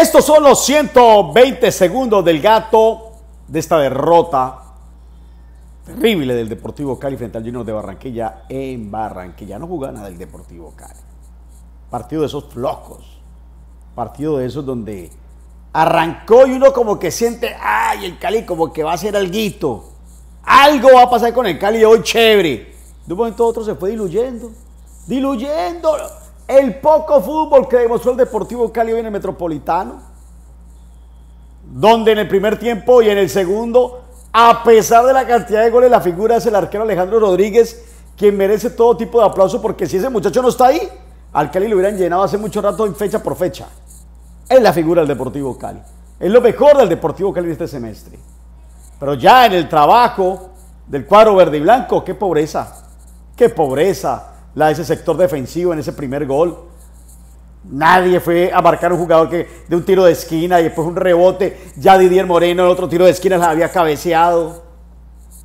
Estos son los 120 segundos del gato de esta derrota terrible del Deportivo Cali frente al Junior de Barranquilla en Barranquilla. No jugaba nada el Deportivo Cali. Partido de esos flocos. Partido de esos donde arrancó y uno como que siente, ay, el Cali como que va a ser alguito. Algo va a pasar con el Cali hoy chévere. De un momento a otro se fue diluyendo. Diluyendo. El poco fútbol que demostró el Deportivo Cali hoy en el Metropolitano, donde en el primer tiempo y en el segundo, a pesar de la cantidad de goles, la figura es el arquero Alejandro Rodríguez, quien merece todo tipo de aplauso, porque si ese muchacho no está ahí, al Cali lo hubieran llenado hace mucho rato en fecha por fecha. Es la figura del Deportivo Cali. Es lo mejor del Deportivo Cali de este semestre. Pero ya en el trabajo del cuadro verde y blanco, qué pobreza, qué pobreza la de ese sector defensivo en ese primer gol. Nadie fue a marcar un jugador que de un tiro de esquina y después un rebote. Ya Didier Moreno, el otro tiro de esquina, la había cabeceado.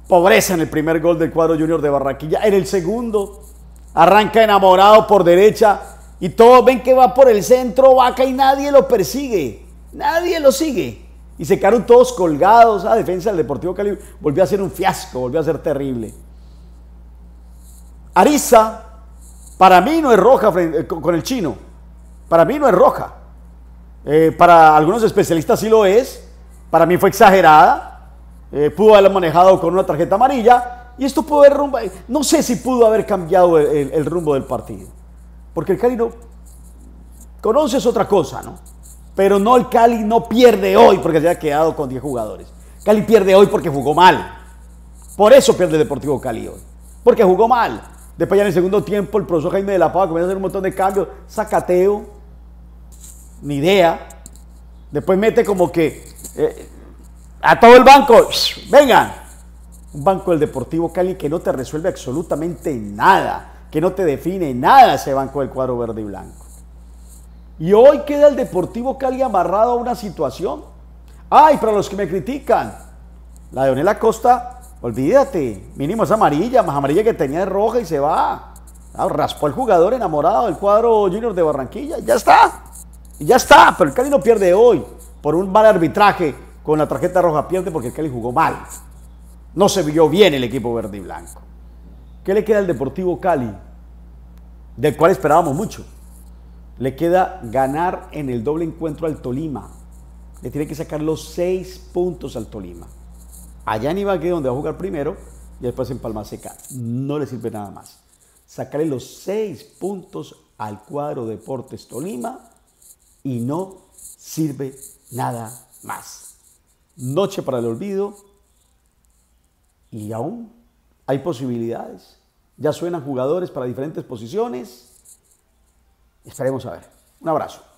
Pobreza en el primer gol del cuadro Junior de Barranquilla. En el segundo, arranca enamorado por derecha y todos ven que va por el centro, vaca y nadie lo persigue. Nadie lo sigue. Y se quedaron todos colgados a ah, defensa del Deportivo Cali. Volvió a ser un fiasco, volvió a ser terrible. Ariza para mí no es roja eh, con el chino. Para mí no es roja. Eh, para algunos especialistas sí lo es. Para mí fue exagerada. Eh, pudo haberla manejado con una tarjeta amarilla. Y esto pudo haber rumbo. No sé si pudo haber cambiado el, rumbo del partido. Porque el Cali no. conoces otra cosa, ¿no? Pero no, el Cali no pierde hoy porque se ha quedado con 10 jugadores. Cali pierde hoy porque jugó mal. Por eso pierde Deportivo Cali hoy. Porque jugó mal. Después ya en el segundo tiempo el profesor Jaime de la Pava comienza a hacer un montón de cambios, sacateo, ni idea. Después mete como que eh, a todo el banco, Venga vengan. Un banco del Deportivo Cali que no te resuelve absolutamente nada, que no te define nada ese banco del cuadro verde y blanco. Y hoy queda el Deportivo Cali amarrado a una situación. Ay, para los que me critican, la de Costa. Costa Olvídate, mínimo es amarilla, más amarilla que tenía de roja y se va. Ah, raspó el jugador enamorado del cuadro Junior de Barranquilla, ya está. Ya está, pero el Cali no pierde hoy por un mal arbitraje con la tarjeta roja pierde porque el Cali jugó mal. No se vio bien el equipo verde y blanco. ¿Qué le queda al Deportivo Cali? Del cual esperábamos mucho. Le queda ganar en el doble encuentro al Tolima. Le tiene que sacar los seis puntos al Tolima allá en Ibagué, donde va a jugar primero, y después en Palma Seca. No le sirve nada más. Sacarle los seis puntos al cuadro Deportes Tolima y no sirve nada más. Noche para el olvido y aún hay posibilidades. Ya suenan jugadores para diferentes posiciones. Esperemos a ver. Un abrazo.